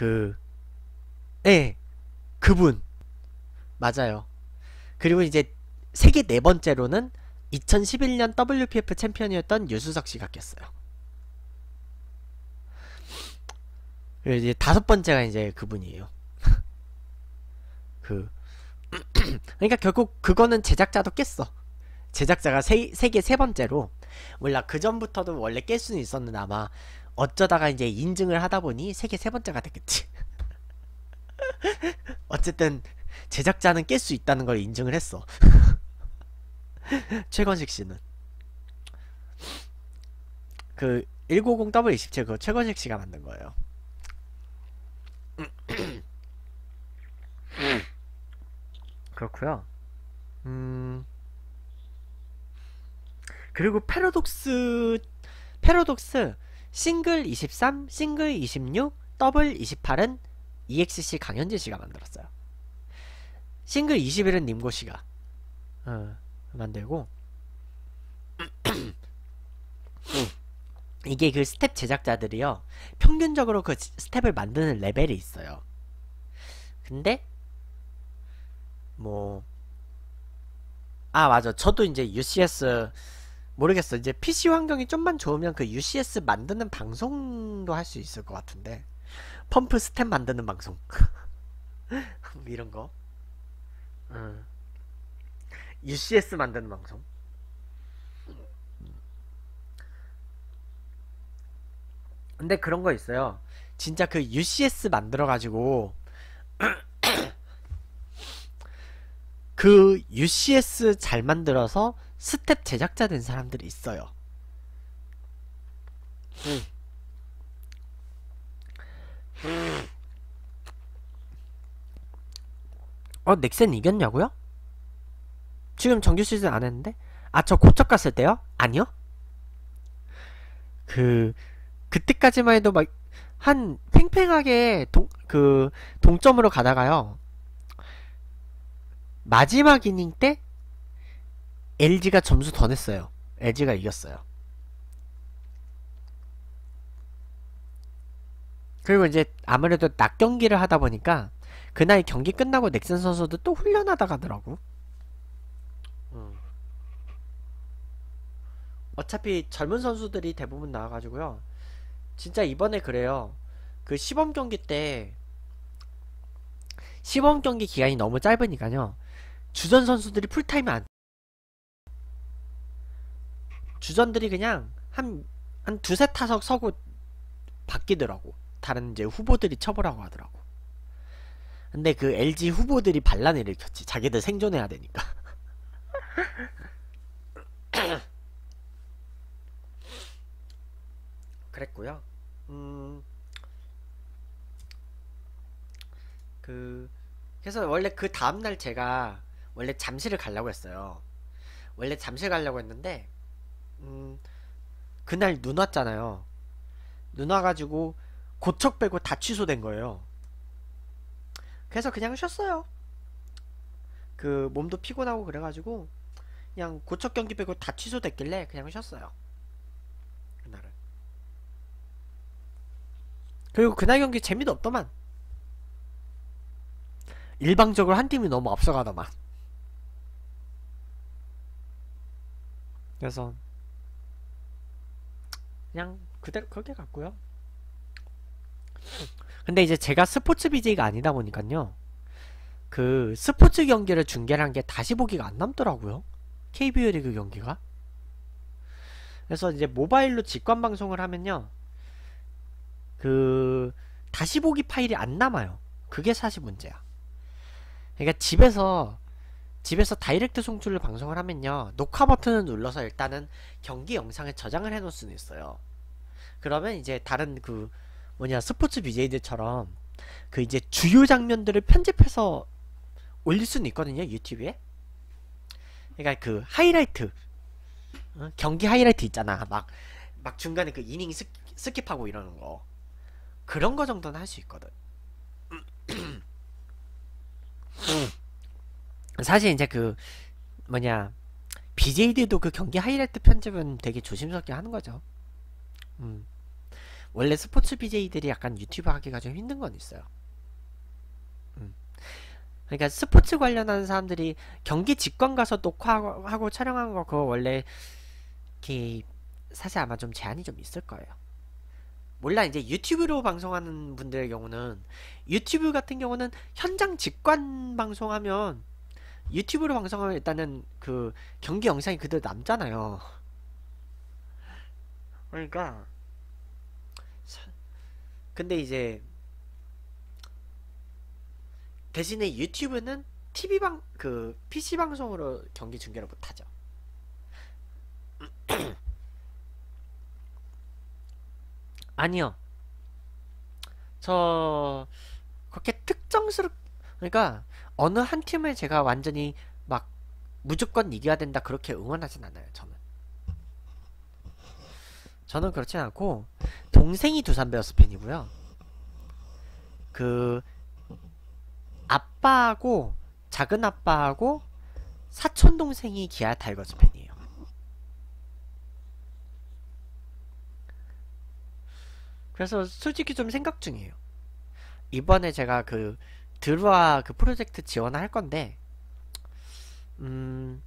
그, 네, 그분. 맞아요. 그리고 이제 세계 네 번째로는 2011년 WPF 챔피언이었던 유수석 씨가 꼈어요. 이제 다섯 번째가 이제 그분이에요. 그 그러니까 결국 그거는 제작자도 깼어. 제작자가 세, 세계 세 번째로 몰라 그 전부터도 원래 깰 수는 있었는데 아마 어쩌다가 이제 인증을 하다 보니 세계 세 번째가 됐겠지. 어쨌든 제작자는 깰 수 있다는 걸 인증을 했어. 최건식 씨는 그 190W27 그거 최건식 씨가 만든 거예요. 그렇구요음 그리고 패러독스 패러독스 싱글 23, 싱글 26, 더블 28은 EXC 강현진 씨가 만들었어요. 싱글 21은 님고 씨가 어, 만들고 이게 그 스텝 제작자들이요 평균적으로 그 스텝을 만드는 레벨이 있어요. 근데 뭐 아 맞아 저도 이제 UCS 모르겠어. 이제 PC 환경이 좀만 좋으면 그 UCS 만드는 방송도 할 수 있을 것 같은데. 펌프 스텝 만드는 방송. 이런 거. 음. UCS 만드는 방송. 근데 그런 거 있어요. 진짜 그 UCS 만들어가지고 그 UCS 잘 만들어서 스텝 제작자 된 사람들이 있어요. 어 넥센 이겼냐고요? 지금 정규 시즌 안 했는데? 아 저 고척 갔을 때요? 아니요? 그 그때까지만 해도 막 한 팽팽하게 동, 그 동점으로 가다가요 마지막 이닝 때 LG가 점수 더 냈어요. LG가 이겼어요. 그리고 이제 아무래도 낮 경기를 하다 보니까 그날 경기 끝나고 넥슨 선수도 또 훈련하다 가더라고. 음. 어차피 젊은 선수들이 대부분 나와가지고요. 진짜 이번에 그래요. 그 시범 경기 때 시범 경기 기간이 너무 짧으니까요. 주전 선수들이 풀타임을 안 주전들이 그냥 한, 한 두세 타석 서고 바뀌더라고. 다른 이제 후보들이 쳐보라고 하더라고. 근데 그 LG 후보들이 반란을 일으켰지. 자기들 생존해야 되니까. 그랬고요. 음. 그 그래서 원래 그 다음날 제가 원래 잠실을 가려고 했어요. 원래 잠실 가려고 했는데 음, 그날 눈 왔잖아요. 눈 와가지고 고척 빼고 다 취소된 거예요. 그래서 그냥 쉬었어요. 그 몸도 피곤하고 그래가지고 그냥 고척 경기 빼고 다 취소됐길래 그냥 쉬었어요. 그날은. 그리고 그날 경기 재미도 없더만. 일방적으로 한 팀이 너무 앞서가더만. 그래서 그냥 그대로 그렇게 갔고요 근데 이제 제가 스포츠 BJ가 아니다 보니까요 그 스포츠 경기를 중계를 한게 다시 보기가 안 남더라고요 KBO 리그 경기가 그래서 이제 모바일로 직관 방송을 하면요 그 다시 보기 파일이 안 남아요 그게 사실 문제야 그러니까 집에서 집에서 다이렉트 송출을 방송을 하면요 녹화 버튼을 눌러서 일단은 경기 영상에 저장을 해놓을 수는 있어요 그러면 이제 다른 그 뭐냐 스포츠 BJ들처럼 그 이제 주요 장면들을 편집해서 올릴 수는 있거든요 유튜브에 그러니까 그 하이라이트 어? 경기 하이라이트 있잖아 막 막 중간에 그 이닝 스, 스킵하고 이러는 거 그런 거 정도는 할 수 있거든 음. 사실 이제 그 뭐냐 BJ들도 그 경기 하이라이트 편집은 되게 조심스럽게 하는 거죠. 음. 원래 스포츠 BJ들이 약간 유튜브 하기가 좀 힘든 건 있어요. 음. 그러니까 스포츠 관련한 사람들이 경기 직관 가서 녹화하고 하고 촬영한 거 그거 원래 이렇게 사실 아마 좀 제한이 좀 있을 거예요. 몰라 이제 유튜브로 방송하는 분들의 경우는 유튜브 같은 경우는 현장 직관 방송하면 유튜브로 방송하면 일단은 그 경기 영상이 그대로 남잖아요. 그러니까 근데 이제 대신에 유튜브는 TV 방그 PC 방송으로 경기 중계를 못 하죠. 아니요. 저 그렇게 특정스럽 게 그러니까 어느 한 팀을 제가 완전히 막 무조건 이겨야 된다 그렇게 응원하진 않아요. 저는. 저는 그렇진 않고 동생이 두산 베어스 팬이고요. 그 아빠하고 작은 아빠하고 사촌 동생이 기아 타이거즈 팬이에요. 그래서 솔직히 좀 생각 중이에요. 이번에 제가 그 들어와 그 프로젝트 지원할 건데 음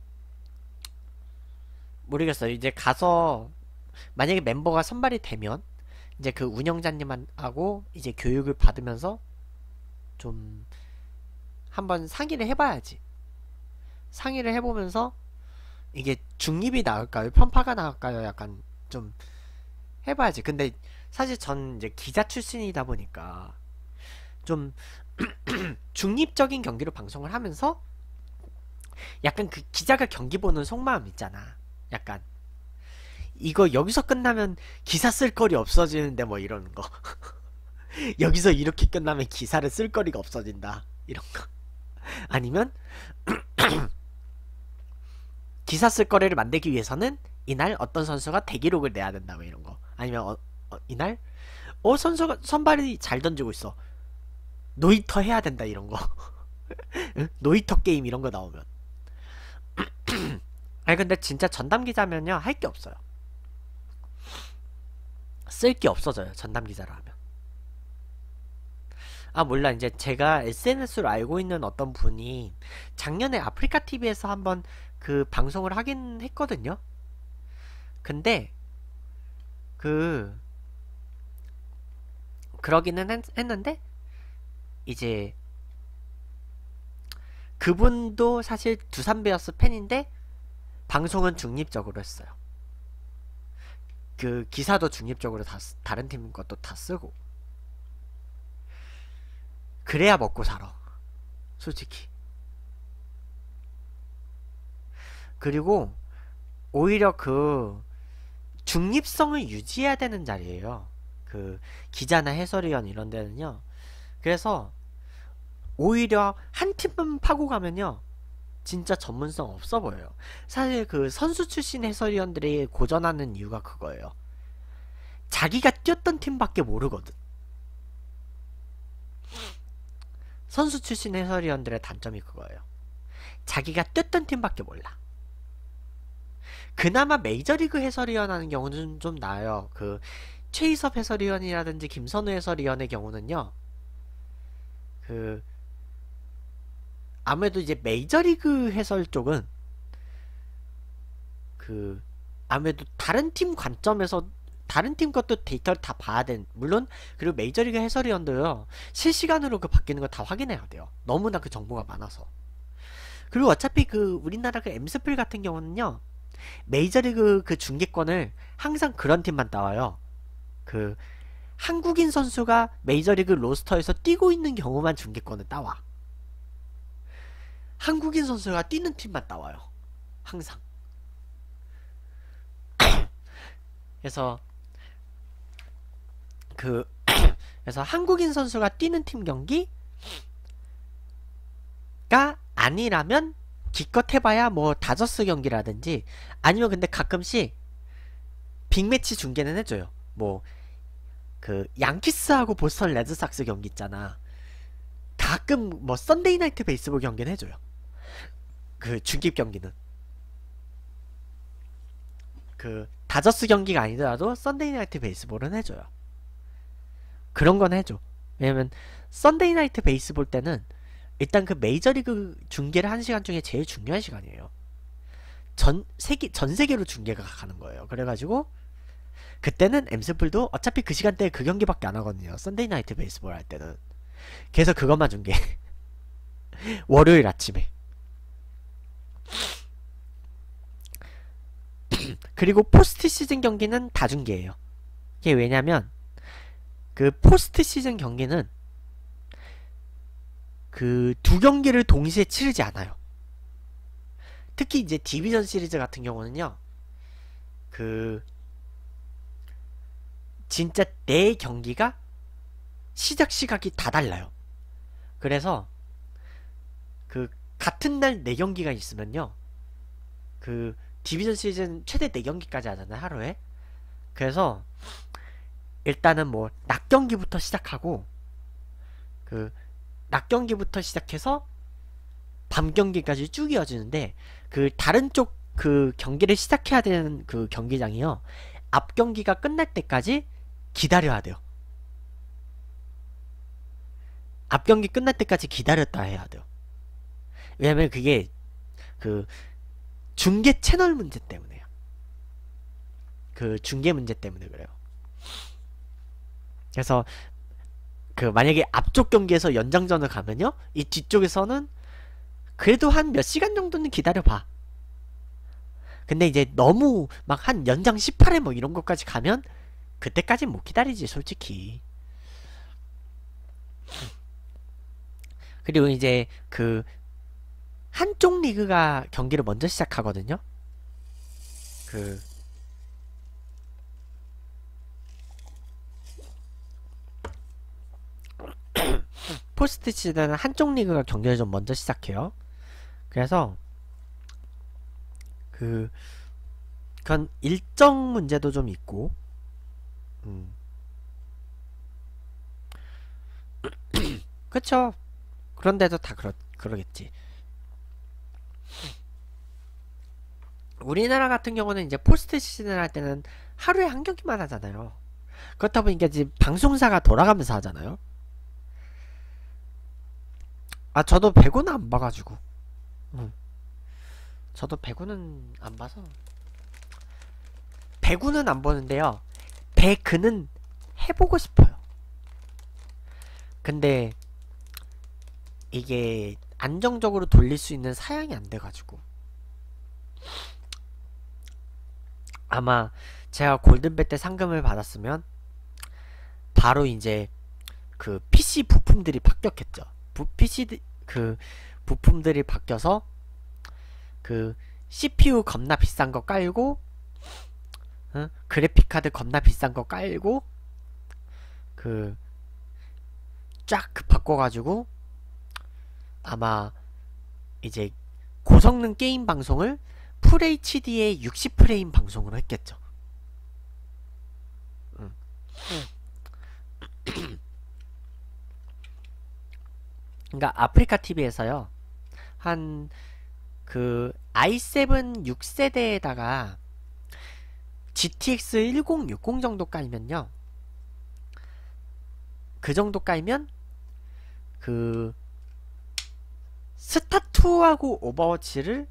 모르겠어요. 이제 가서 만약에 멤버가 선발이 되면 이제 그 운영자님하고 이제 교육을 받으면서 좀 한번 상의를 해봐야지. 상의를 해보면서 이게 중립이 나을까요 편파가 나을까요 약간 좀 해봐야지. 근데 사실 전 이제 기자 출신이다 보니까 좀 중립적인 경기로 방송을 하면서 약간 그 기자가 경기 보는 속마음 있잖아. 약간 이거 여기서 끝나면 기사 쓸 거리 없어지는데 뭐 이러는 거. 여기서 이렇게 끝나면 기사를 쓸 거리가 없어진다. 이런 거. 아니면 기사 쓸 거리를 만들기 위해서는 이날 어떤 선수가 대기록을 내야 된다 뭐 이런 거. 아니면 어, 어, 이날 어 선수가 선발이 잘 던지고 있어. 노이터 해야 된다 이런 거 노이터 게임 이런 거 나오면 아니 근데 진짜 전담 기자면요 할 게 없어요 쓸 게 없어져요 전담 기자를 하면 아 몰라 이제 제가 SNS로 알고 있는 어떤 분이 작년에 아프리카 TV에서 한번 그 방송을 하긴 했거든요 근데 그 그러기는 했, 했는데 이제 그분도 사실 두산베어스 팬인데 방송은 중립적으로 했어요. 그 기사도 중립적으로 다, 다른 팀 것도 다 쓰고 그래야 먹고 살아. 솔직히. 그리고 오히려 그 중립성을 유지해야 되는 자리예요. 그 기자나 해설위원 이런 데는요. 그래서 오히려 한 팀만 파고 가면요. 진짜 전문성 없어 보여요. 사실 그 선수 출신 해설위원들이 고전하는 이유가 그거예요. 자기가 뛰었던 팀밖에 모르거든. 선수 출신 해설위원들의 단점이 그거예요. 자기가 뛰었던 팀밖에 몰라. 그나마 메이저리그 해설위원 하는 경우는 좀 나아요. 그 최희섭 해설위원이라든지 김선우 해설위원의 경우는요. 그 아무래도 이제 메이저리그 해설 쪽은 그 아무래도 다른 팀 관점에서 다른 팀 것도 데이터를 다 봐야 된 물론 그리고 메이저리그 해설위원도요 실시간으로 그 바뀌는 거 다 확인해야 돼요 너무나 그 정보가 많아서 그리고 어차피 그 우리나라 그 엠스플 같은 경우는요 메이저리그 그 중계권을 항상 그런 팀만 나와요 그 한국인 선수가 메이저리그 로스터에서 뛰고 있는 경우만 중계권을 따와. 한국인 선수가 뛰는 팀만 따와요. 항상. 그래서 그 그래서 한국인 선수가 뛰는 팀 경기가 아니라면 기껏 해봐야 뭐 다저스 경기라든지 아니면 근데 가끔씩 빅매치 중계는 해줘요. 뭐그 양키스하고 보스턴 레드삭스 경기 있잖아. 가끔 뭐 썬데이 나이트 베이스볼 경기는 해줘요. 그 중립 경기는. 그 다저스 경기가 아니더라도 썬데이 나이트 베이스볼은 해줘요. 그런 건 해줘. 왜냐면 썬데이 나이트 베이스볼 때는 일단 그 메이저리그 중계를 한 시간 중에 제일 중요한 시간이에요. 전 세계 전 세계로 중계가 가는 거예요. 그래가지고 그때는 엠스풀도 어차피 그 시간대에 그 경기밖에 안 하거든요. 썬데이 나이트 베이스볼 할 때는. 그래서 그것만 준 게 월요일 아침에. 그리고 포스트 시즌 경기는 다 준게예요 이게 왜냐면 그 포스트 시즌 경기는 그 두 경기를 동시에 치르지 않아요. 특히 이제 디비전 시리즈 같은 경우는요. 그 진짜 내 경기가 시작 시각이 다 달라요. 그래서 그 같은 날내 네 경기가 있으면요. 그 디비전 시즌 최대 내 네 경기까지 하잖아요, 하루에. 그래서 일단은 뭐 낮 경기부터 시작하고 그 낮 경기부터 시작해서 밤 경기까지 쭉 이어지는데 그 다른 쪽 그 경기를 시작해야 되는 그 경기장이요. 앞 경기가 끝날 때까지 기다려야 돼요. 앞 경기 끝날 때까지 기다렸다 해야 돼요. 왜냐면 그게 그 중계 채널 문제 때문에요. 그 중계 문제 때문에 그래요. 그래서 그 만약에 앞쪽 경기에서 연장전을 가면요. 이 뒤쪽에서는 그래도 한 몇 시간 정도는 기다려봐. 근데 이제 너무 막 한 연장 18회 뭐 이런 것까지 가면 그때까진 못 기다리지 솔직히 그리고 이제 그 한쪽 리그가 경기를 먼저 시작하거든요 그 포스트 시즌은 한쪽 리그가 경기를 좀 먼저 시작해요 그래서 그 그건 일정 문제도 좀 있고 음. 그쵸 그런데도 다 그렇, 그러겠지 우리나라 같은 경우는 이제 포스트 시즌을 할 때는 하루에 한 경기만 하잖아요 그렇다 보니까 지금 방송사가 돌아가면서 하잖아요 아 저도 배구는 안 봐가지고 응. 음. 저도 배구는 안 봐서 배구는 안 보는데요 배그는 해보고 싶어요. 근데 이게 안정적으로 돌릴 수 있는 사양이 안 돼가지고 아마 제가 골든배 때 상금을 받았으면 바로 이제 그 PC 부품들이 바뀌었겠죠. 부, PC 그 부품들이 바뀌어서 그 CPU 겁나 비싼 거 깔고 어? 그래픽카드 겁나 비싼 거 깔고 그 쫙 바꿔가지고 아마 이제 고성능 게임 방송을 FHD의 60프레임 방송으로 했겠죠. 그러니까 아프리카 TV에서요. 한 그 i7 6세대에다가 GTX 1060정도까이면요그정도까이면그 스타2하고 오버워치를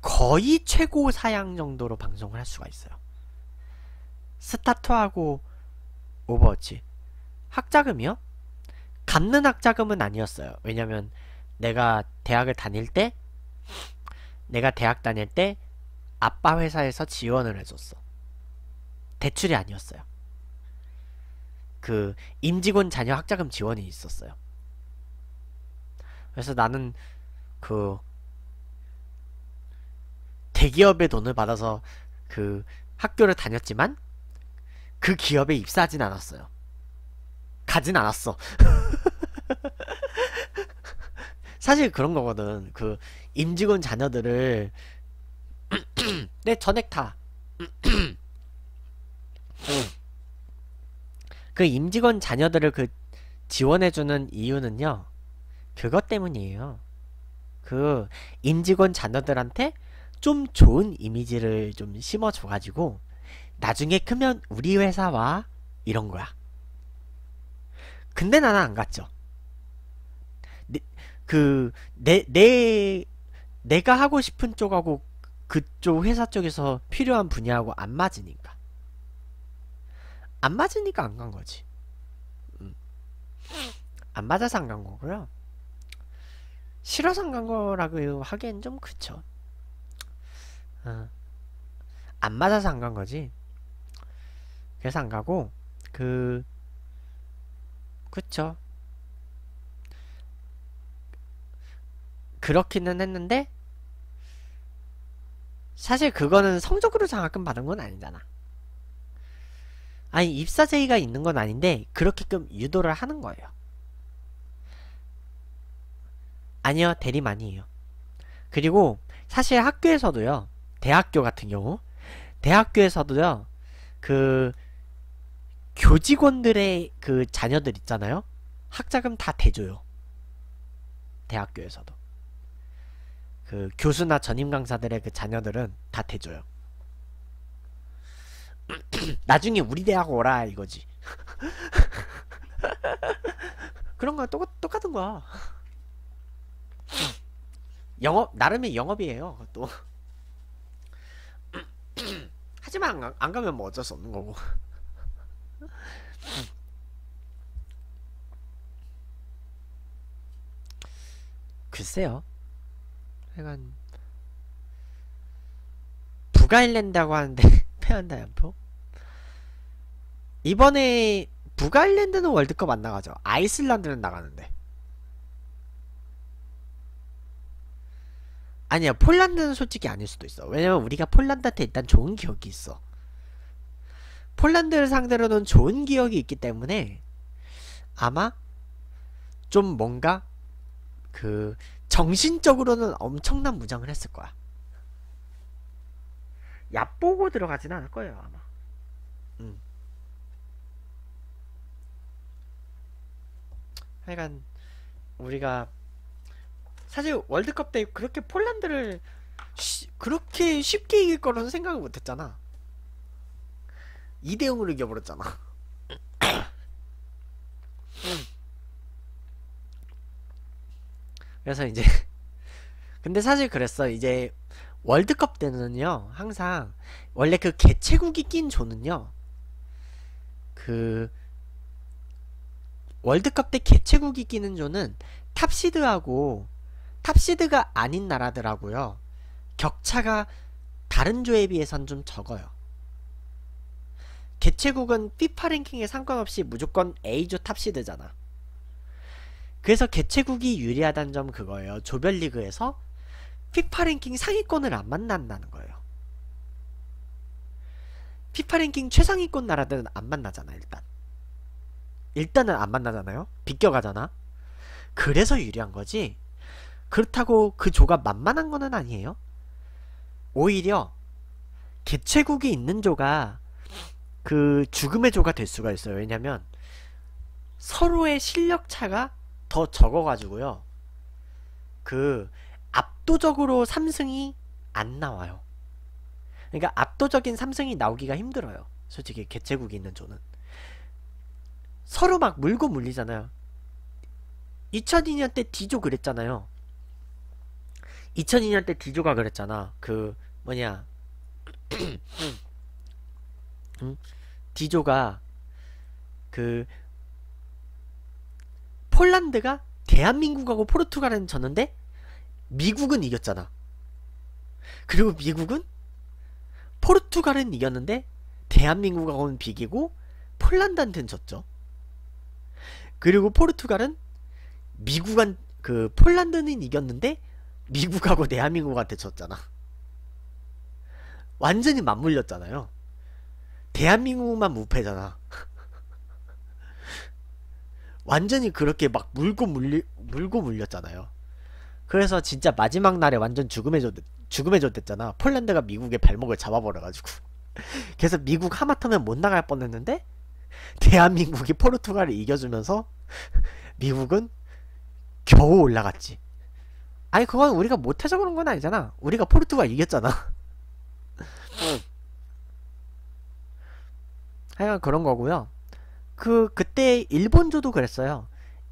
거의 최고 사양 정도로 방송을 할 수가 있어요. 스타2하고 오버워치. 학자금이요? 갚는 학자금은 아니었어요. 왜냐면 내가 대학을 다닐 때 내가 대학 다닐 때 아빠 회사에서 지원을 해줬어. 대출이 아니었어요. 그 임직원 자녀 학자금 지원이 있었어요. 그래서 나는 그 대기업의 돈을 받아서 그 학교를 다녔지만 그 기업에 입사하진 않았어요. 가진 않았어. 사실 그런 거거든. 그 임직원 자녀들을 내 전액 다. 그 임직원 자녀들을 그 지원해주는 이유는요. 그것 때문이에요. 그 임직원 자녀들한테 좀 좋은 이미지를 좀 심어줘가지고 나중에 크면 우리 회사 와 이런 거야. 근데 나는 안 갔죠. 그, 내, 내, 내가 하고 싶은 쪽하고 그쪽 회사 쪽에서 필요한 분야하고 안 맞으니까 안 맞으니까 안 간 거지 음. 안 맞아서 안 간 거고요 싫어서 안 간 거라고 하기엔 좀 그쵸 어. 안 맞아서 안 간 거지 그래서 안 가고 그 그쵸 그렇기는 했는데 사실 그거는 성적으로 장학금 받은 건 아니잖아. 아니 입사 제의가 있는 건 아닌데 그렇게끔 유도를 하는 거예요. 아니요 대리 아니에요. 그리고 사실 학교에서도요 대학교 같은 경우 대학교에서도요 그 교직원들의 그 자녀들 있잖아요 학자금 다 대줘요 대학교에서도 그 교수나 전임 강사들의 그 자녀들은 다 대줘요. 나중에 우리 대학 오라 이거지. 그런 거 똑같, 똑같은 거야. 영업 나름의 영업이에요. 그것도. 하지만 안, 안 가면 뭐 어쩔 수 없는 거고. 글쎄요. 약간 북아일랜드라고 하는데 패한다 연포 이번에 북아일랜드는 월드컵 안 나가죠 아이슬란드는 나가는데 아니야 폴란드는 솔직히 아닐 수도 있어 왜냐면 우리가 폴란드한테 일단 좋은 기억이 있어 폴란드를 상대로는 좋은 기억이 있기 때문에 아마 좀 뭔가 그 정신적으로는 엄청난 무장을 했을 거야. 얕보고 들어가진 않을 거예요 아마. 음. 하여간 우리가 사실 월드컵 때 그렇게 폴란드를 쉬, 그렇게 쉽게 이길 거라는 생각을 못했잖아. 2대 0으로 이겨버렸잖아. 음. 그래서 이제 근데 사실 그랬어. 이제 월드컵 때는요. 항상 원래 그 개최국이 낀 조는요. 그 월드컵 때 개최국이 끼는 조는 탑시드하고 탑시드가 아닌 나라더라고요. 격차가 다른 조에 비해선 좀 적어요. 개최국은 피파 랭킹에 상관없이 무조건 A조 탑시드잖아. 그래서 개최국이 유리하다는 점 그거예요. 조별리그에서 피파 랭킹 상위권을 안 만난다는 거예요. 피파 랭킹 최상위권 나라들은 안 만나잖아, 일단. 일단은 안 만나잖아요? 비껴가잖아? 그래서 유리한 거지? 그렇다고 그 조가 만만한 거는 아니에요? 오히려 개최국이 있는 조가 그 죽음의 조가 될 수가 있어요. 왜냐면 서로의 실력 차가 더 적어가지고요. 그 압도적으로 3승이 안 나와요. 그러니까 압도적인 3승이 나오기가 힘들어요. 솔직히 개체국이 있는 조는. 서로 막 물고 물리잖아요. 2002년 때 디조 그랬잖아요. 2002년 때 디조가 그랬잖아. 그 뭐냐 음? 디조가 그 폴란드가 대한민국하고 포르투갈은 졌는데 미국은 이겼잖아. 그리고 미국은 포르투갈은 이겼는데 대한민국하고는 비기고 폴란드한테는 졌죠. 그리고 포르투갈은 미국한 그 폴란드는 이겼는데 미국하고 대한민국한테 졌잖아. 완전히 맞물렸잖아요. 대한민국만 무패잖아. 완전히 그렇게 막 물고 물리 물고 물렸잖아요. 그래서 진짜 마지막 날에 완전 죽음의 조 죽음의 조됐잖아. 폴란드가 미국의 발목을 잡아버려가지고. 그래서 미국 하마터면 못 나갈 뻔했는데 대한민국이 포르투갈을 이겨주면서 미국은 겨우 올라갔지. 아니 그건 우리가 못해서 그런 건 아니잖아. 우리가 포르투갈 이겼잖아. 하여간 그런 거고요. 그 그때 일본조도 그랬어요.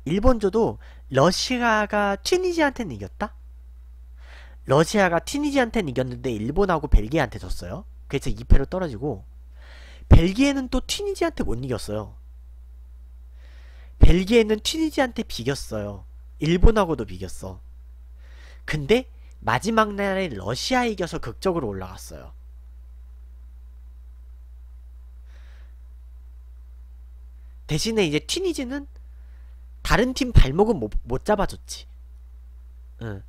일본조도 러시아가 튀니지한테는 이겼다. 러시아가 튀니지한테는 이겼는데 일본하고 벨기에한테 졌어요. 그래서 2패로 떨어지고 벨기에는 또 튀니지한테 못 이겼어요. 벨기에는 튀니지한테 비겼어요. 일본하고도 비겼어. 근데 마지막 날에 러시아 이겨서 극적으로 올라갔어요. 대신에 이제 튀니지는 다른 팀 발목은 못, 못 잡아줬지. 응.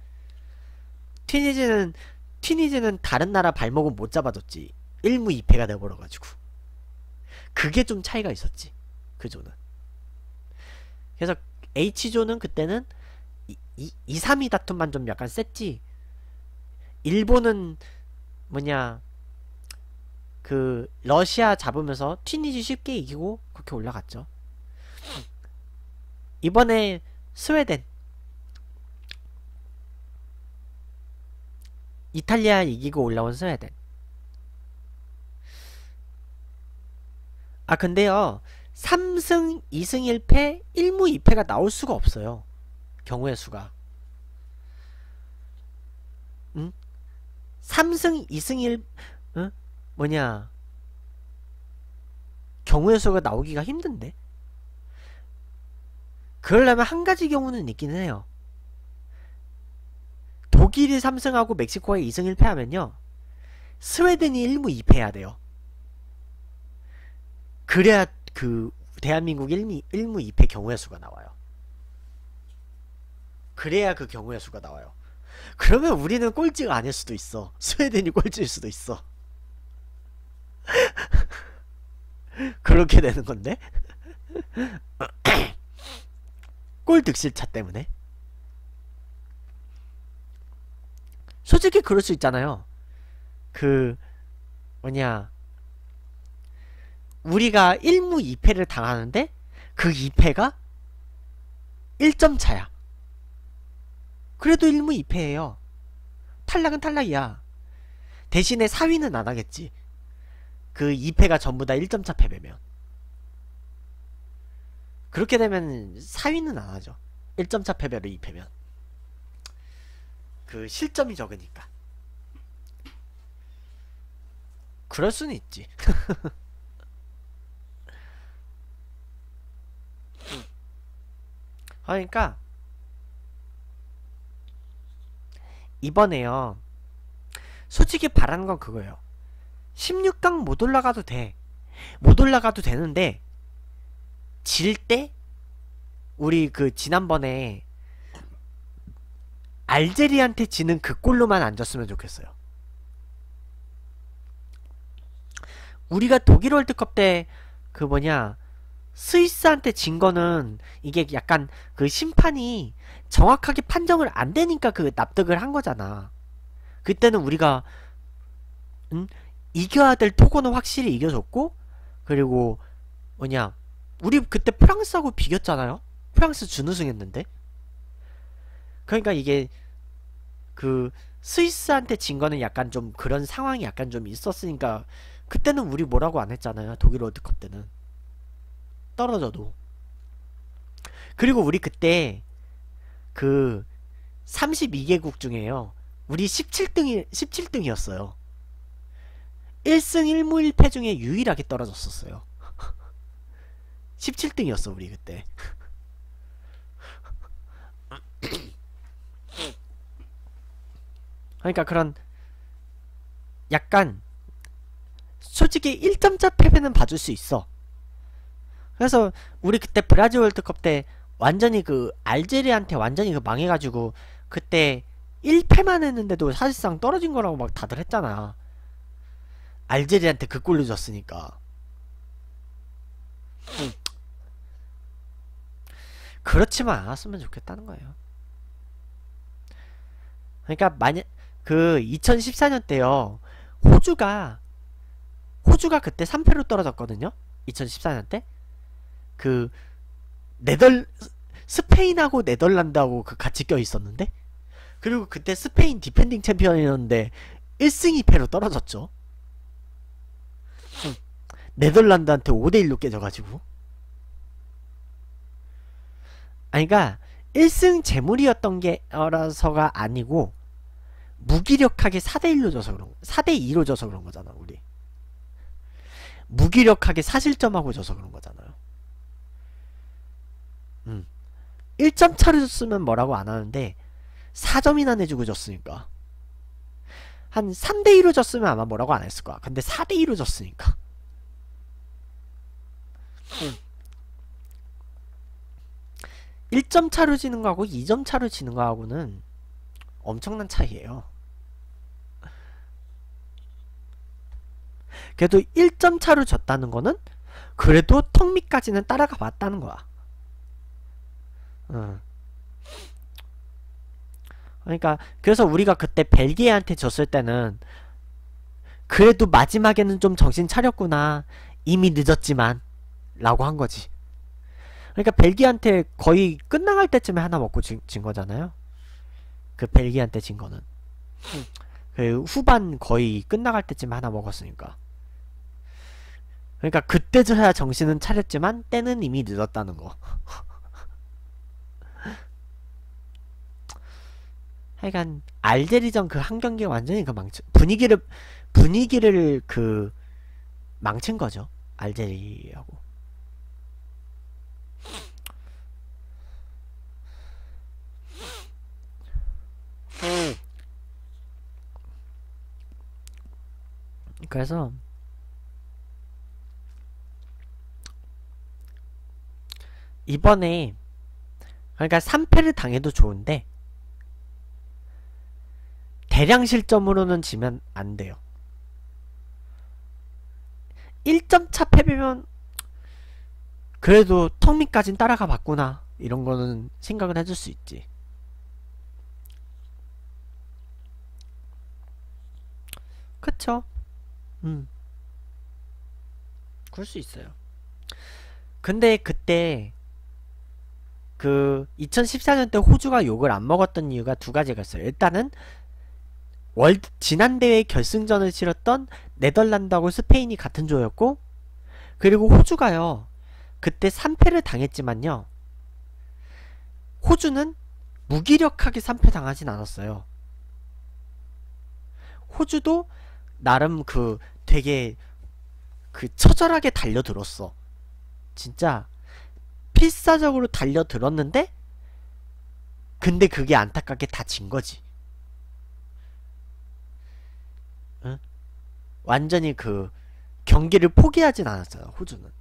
튀니지는 튀니지는 다른 나라 발목은 못 잡아줬지. 1무 2패가 돼버려가지고. 그게 좀 차이가 있었지. 그 조는. 그래서 H조는 그때는 2, 2 3위 다툼만 좀 약간 셌지. 일본은 뭐냐 그 러시아 잡으면서 튀니지 쉽게 이기고 그렇게 올라갔죠. 이번에 스웨덴 이탈리아 이기고 올라온 스웨덴 아 근데요 3승 2승 1패 1무 2패가 나올 수가 없어요 경우의 수가 응? 3승 2승 1 뭐냐 경우의 수가 나오기가 힘든데 그러려면 한 가지 경우는 있기는 해요 독일이 3승하고 멕시코가 2승 1패하면요 스웨덴이 1무 2패해야 돼요 그래야 그 대한민국 1무, 1무 2패 경우의 수가 나와요 그래야 그 경우의 수가 나와요 그러면 우리는 꼴찌가 아닐 수도 있어 스웨덴이 꼴찌일 수도 있어 그렇게 되는 건데 골 득실차 때문에 솔직히 그럴 수 있잖아요 그 뭐냐 우리가 1무 2패를 당하는데 그 2패가 1점 차야 그래도 1무 2패예요 탈락은 탈락이야 대신에 4위는 안 하겠지 그 2패가 전부 다 1점차 패배면 그렇게 되면 4위는 안 하죠 1점차 패배로 2패면 그 실점이 적으니까 그럴 수는 있지 그러니까 이번에요 솔직히 바라는 건 그거예요 16강 못 올라가도 돼. 못 올라가도 되는데 질 때 우리 그 지난번에 알제리한테 지는 그꼴로만안 졌으면 좋겠어요. 우리가 독일 월드컵 때 그 뭐냐 스위스한테 진 거는 이게 약간 그 심판이 정확하게 판정을 안 되니까 그 납득을 한 거잖아. 그때는 우리가 음? 이겨야 될 토고는 확실히 이겨줬고 그리고 뭐냐 우리 그때 프랑스하고 비겼잖아요 프랑스 준우승했는데 그러니까 이게 그 스위스한테 진 거는 약간 좀 그런 상황이 약간 좀 있었으니까 그때는 우리 뭐라고 안 했잖아요 독일 월드컵 때는 떨어져도 그리고 우리 그때 그 32개국 중에요 우리 17등이 17등이었어요 1승 1무 1패 중에 유일하게 떨어졌었어요. 17등이었어 우리 그때. 그러니까 그런 약간 솔직히 1점차 패배는 봐줄 수 있어. 그래서 우리 그때 브라질 월드컵 때 완전히 그 알제리한테 완전히 그 망해가지고 그때 1패만 했는데도 사실상 떨어진 거라고 막 다들 했잖아. 알제리한테 그 골로 졌으니까 그렇지만 않았으면 좋겠다는 거예요 그러니까 만약 그 2014년 때요 호주가 호주가 그때 3패로 떨어졌거든요 2014년 때 그 네덜 스페인하고 네덜란드하고 그 같이 껴 있었는데 그리고 그때 스페인 디펜딩 챔피언이었는데 1승 2패로 떨어졌죠 네덜란드한테 5대1로 깨져가지고 아니 그니까 1승 재물이었던 게라서가 아니고 무기력하게 4대1로 져서 그런 4대2로 져서 그런 거잖아 우리 무기력하게 사실점하고 져서 그런 거잖아요 음. 1점 차로 졌으면 뭐라고 안 하는데 4점이나 내주고 졌으니까 한 3대2로 졌으면 아마 뭐라고 안 했을 거야 근데 4대2로 졌으니까 1점 차로 지는 거하고 2점 차로 지는 거하고는 엄청난 차이예요. 그래도 1점 차로 졌다는 거는 그래도 턱 밑까지는 따라가 봤다는 거야. 응. 그러니까 그래서 우리가 그때 벨기에한테 졌을 때는 그래도 마지막에는 좀 정신 차렸구나. 이미 늦었지만 라고 한 거지. 그러니까 벨기한테 거의 끝나갈 때쯤에 하나 먹고 진, 진 거잖아요. 그 벨기한테 진 거는. 음. 그 후반 거의 끝나갈 때쯤 에 하나 먹었으니까. 그러니까 그때조차 정신은 차렸지만 때는 이미 늦었다는 거. 하여간 알제리전 그 한 경기가 완전히 그 망친 분위기를 분위기를 그 망친 거죠. 알제리하고. 그래서 이번에 그러니까 3패를 당해도 좋은데 대량 실점으로는 지면 안 돼요. 1점 차 패배면 그래도 턱 밑까진 따라가 봤구나 이런 거는 생각을 해줄 수 있지 그쵸? 음. 그럴 수 있어요 근데 그때 그 2014년 때 호주가 욕을 안 먹었던 이유가 두 가지가 있어요 일단은 월드, 지난 대회 결승전을 치렀던 네덜란드하고 스페인이 같은 조였고 그리고 호주가요 그때 3패를 당했지만요. 호주는 무기력하게 3패 당하진 않았어요. 호주도 나름 그 되게 그 처절하게 달려들었어. 진짜 필사적으로 달려들었는데 근데 그게 안타깝게 다 진 거지. 응? 완전히 그 경기를 포기하진 않았어요. 호주는.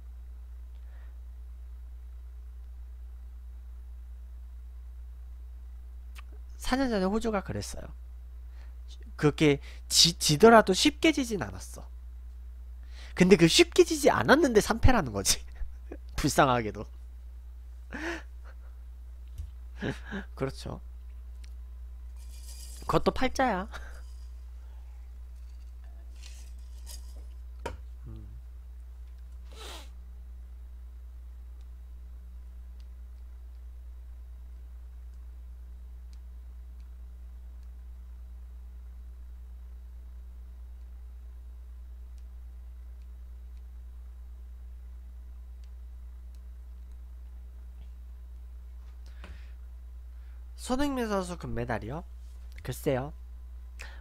4년 전에 호주가 그랬어요. 그게 지, 지더라도 쉽게 지진 않았어. 근데 그 쉽게 지지 않았는데 3패라는 거지. 불쌍하게도. 그렇죠. 그것도 팔자야. 손흥민 선수 금메달이요? 글쎄요.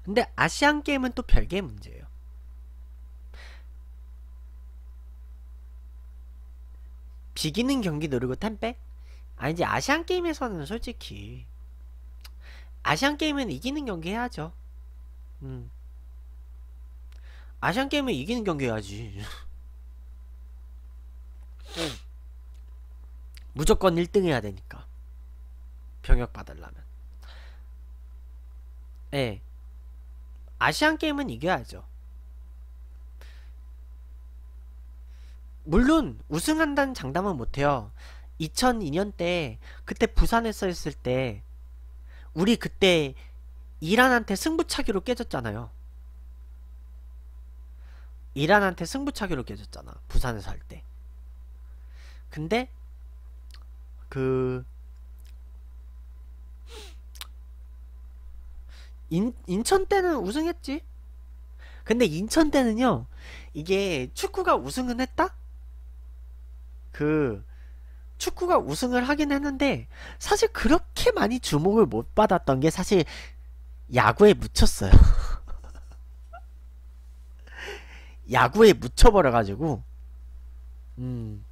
근데 아시안 게임은 또 별개의 문제예요. 비기는 경기 노리고 템빼? 아니지 아시안 게임에서는 솔직히 아시안 게임은 이기는 경기 해야죠. 음. 아시안 게임은 이기는 경기 해야지. 무조건 1등 해야 되니까. 병역 받으려면 예 네. 아시안 게임은 이겨야죠 물론 우승한다는 장담은 못해요 2002년 때 그때 부산에서 했을 때 우리 그때 이란한테 승부차기로 깨졌잖아요 이란한테 승부차기로 깨졌잖아 부산에서 할때 근데 그 인, 인천 때는 우승했지. 근데 인천 때는요, 이게 축구가 우승은 했다? 그, 축구가 우승을 하긴 했는데, 사실 그렇게 많이 주목을 못 받았던 게 사실 야구에 묻혔어요. 야구에 묻혀버려가지고, 음,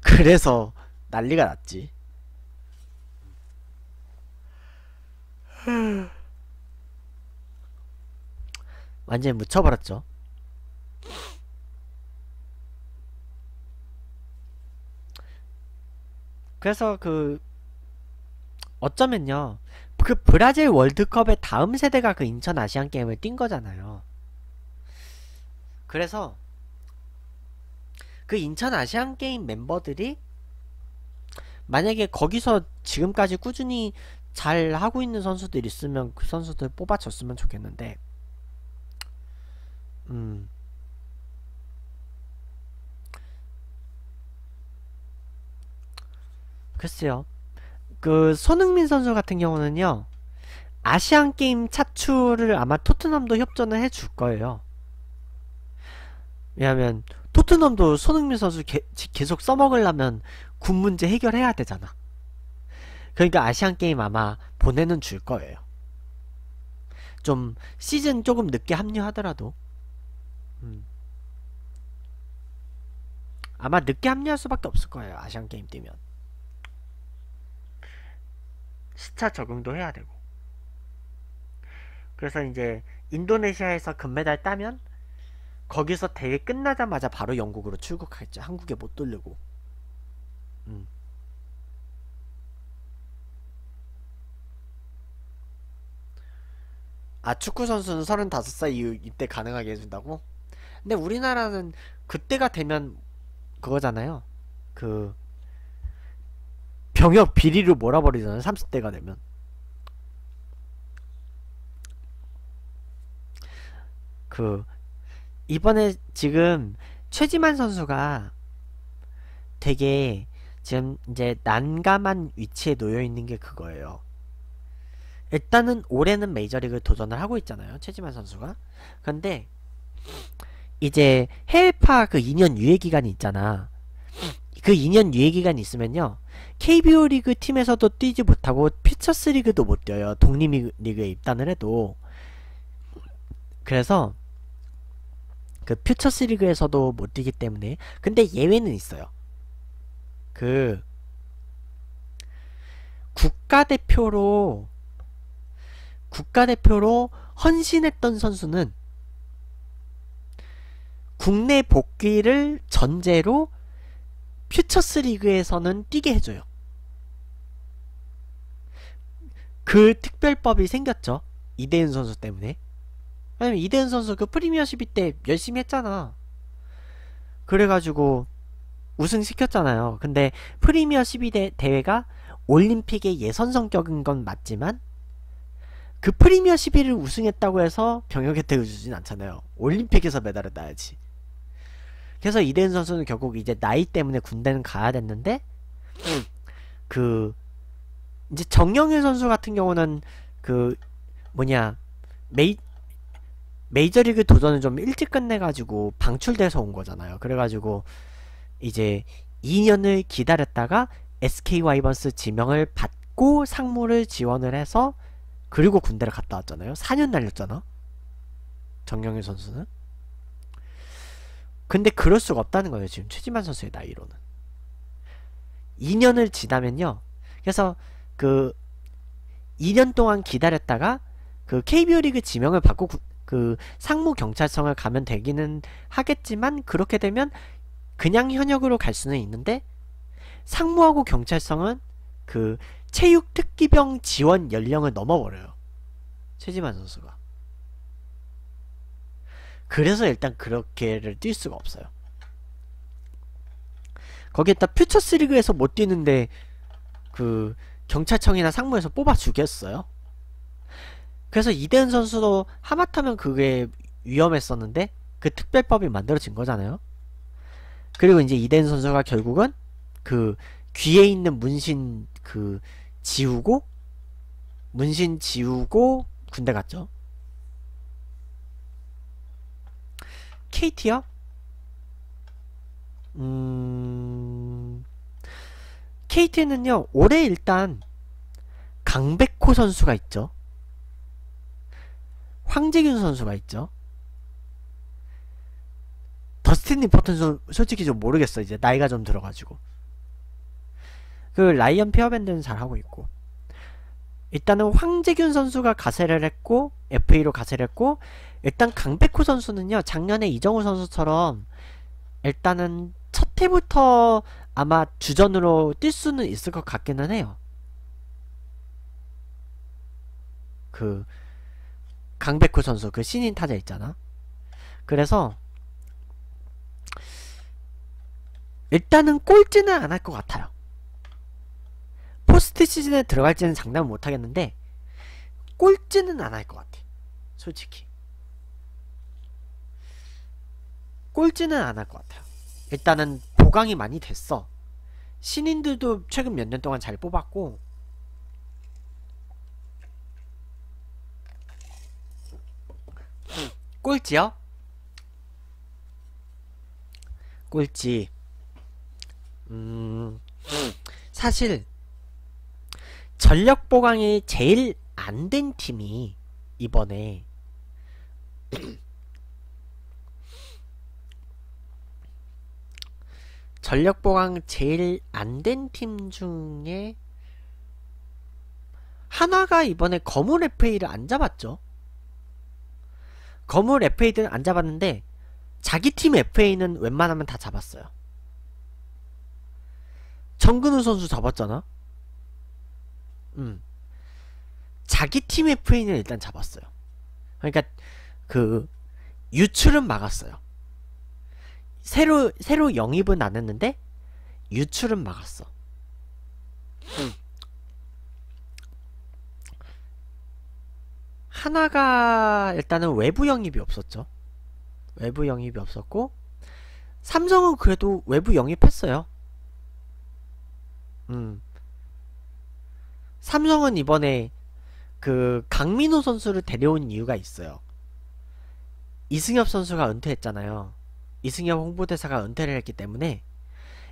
그래서 난리가 났지. 완전히 묻혀버렸죠. 그래서 그 어쩌면요. 그 브라질 월드컵의 다음 세대가 그 인천 아시안 게임을 뛴 거잖아요. 그래서 그 인천 아시안 게임 멤버들이 만약에 거기서 지금까지 꾸준히 잘 하고 있는 선수들 있으면 그 선수들 뽑아줬으면 좋겠는데 음 글쎄요 그 손흥민 선수 같은 경우는요 아시안 게임 차출을 아마 토트넘도 협전을 해줄 거예요 왜냐면 토트넘도 손흥민 선수 게, 계속 써먹으려면 군 문제 해결해야 되잖아 그러니까 아시안 게임 아마 보내는 줄 거예요. 좀 시즌 조금 늦게 합류하더라도 음. 아마 늦게 합류할 수밖에 없을 거예요. 아시안 게임 뛰면 시차 적응도 해야 되고 그래서 이제 인도네시아에서 금메달 따면 거기서 대회 끝나자마자 바로 영국으로 출국하겠죠. 한국에 못 돌리고. 음. 아 축구 선수는 35살 이후 이때 가능하게 해준다고? 근데 우리나라는 그때가 되면 그거잖아요. 그 병역 비리로 몰아버리잖아요. 30대가 되면. 그 이번에 지금 최지만 선수가 되게 지금 이제 난감한 위치에 놓여 있는 게 그거예요. 일단은 올해는 메이저리그 도전을 하고 있잖아요. 최지만 선수가. 근데 이제 해외파 그 2년 유예 기간이 있잖아. 그 2년 유예 기간이 있으면요. KBO 리그 팀에서도 뛰지 못하고 피처스 리그도 못 뛰어요. 독립 리그에 입단을 해도. 그래서 그 퓨처스 리그에서도 못 뛰기 때문에 근데 예외는 있어요. 그 국가대표로 국가대표로 헌신했던 선수는 국내 복귀를 전제로 퓨처스 리그에서는 뛰게 해줘요. 그 특별법이 생겼죠. 이대은 선수 때문에. 왜냐면 이대은 선수 그 프리미어십이 때 열심히 했잖아. 그래가지고 우승시켰잖아요. 근데 프리미어 12대 대회가 올림픽의 예선 성격인 건 맞지만 그 프리미어 11을 우승했다고 해서 병역 혜택을 주진 않잖아요. 올림픽에서 메달을 따야지. 그래서 이대현 선수는 결국 이제 나이 때문에 군대는 가야 됐는데 그 이제 정영일 선수 같은 경우는 그 뭐냐 메이 메이저리그 도전을 좀 일찍 끝내가지고 방출돼서 온 거잖아요. 그래가지고 이제 2년을 기다렸다가 SK 와이번스 지명을 받고 상무를 지원을 해서 그리고 군대를 갔다 왔잖아요. 4년 날렸잖아. 정경일 선수는. 근데 그럴 수가 없다는 거예요. 지금 최지만 선수의 나이로는. 2년을 지나면요. 그래서 그 2년 동안 기다렸다가 그 KBO 리그 지명을 받고 구, 그 상무 경찰청을 가면 되기는 하겠지만 그렇게 되면 그냥 현역으로 갈 수는 있는데 상무하고 경찰청은 그 체육 특기병 지원 연령을 넘어버려요. 최지만 선수가. 그래서 일단 그렇게를 뛸 수가 없어요. 거기에다 퓨처스 리그에서 못 뛰는데 그 경찰청이나 상무에서 뽑아 주겠어요 그래서 이대은 선수도 하마터면 그게 위험했었는데 그 특별법이 만들어진 거잖아요. 그리고 이제 이대은 선수가 결국은 그 귀에 있는 문신 그 지우고 문신 지우고 군대 갔죠. KT요? 음... KT는요. 올해 일단 강백호 선수가 있죠. 황재균 선수가 있죠. 더스틴 리퍼튼 선 솔직히 좀 모르겠어. 이제 나이가 좀 들어가지고. 그 라이언 페어밴드는 잘하고 있고 일단은 황재균 선수가 가세를 했고 FA로 가세를 했고 일단 강백호 선수는요 작년에 이정우 선수처럼 일단은 첫 해부터 아마 주전으로 뛸 수는 있을 것 같기는 해요 그 강백호 선수 그 신인 타자 있잖아 그래서 일단은 꼴찌는 안 할 것 같아요 포스트 시즌에 들어갈지는 장담 을 못하겠는데 꼴찌는 안 할 것 같아 솔직히 꼴찌는 안 할 것 같아요 일단은 보강이 많이 됐어 신인들도 최근 몇 년 동안 잘 뽑았고 꼴찌요? 꼴찌 음 사실 전력 보강이 제일 안 된 팀이 이번에 전력 보강 제일 안 된 팀 중에 하나가 이번에 거물 FA를 안 잡았죠. 거물 FA는 안 잡았는데 자기 팀 FA는 웬만하면 다 잡았어요. 정근우 선수 잡았잖아. 음. 자기 팀 FA는 일단 잡았어요. 그러니까 그 유출은 막았어요. 새로 새로 영입은 안 했는데 유출은 막았어. 음. 하나가 일단은 외부 영입이 없었죠. 외부 영입이 없었고 삼성은 그래도 외부 영입했어요. 음. 삼성은 이번에 그 강민호 선수를 데려온 이유가 있어요. 이승엽 선수가 은퇴했잖아요. 이승엽 홍보대사가 은퇴를 했기 때문에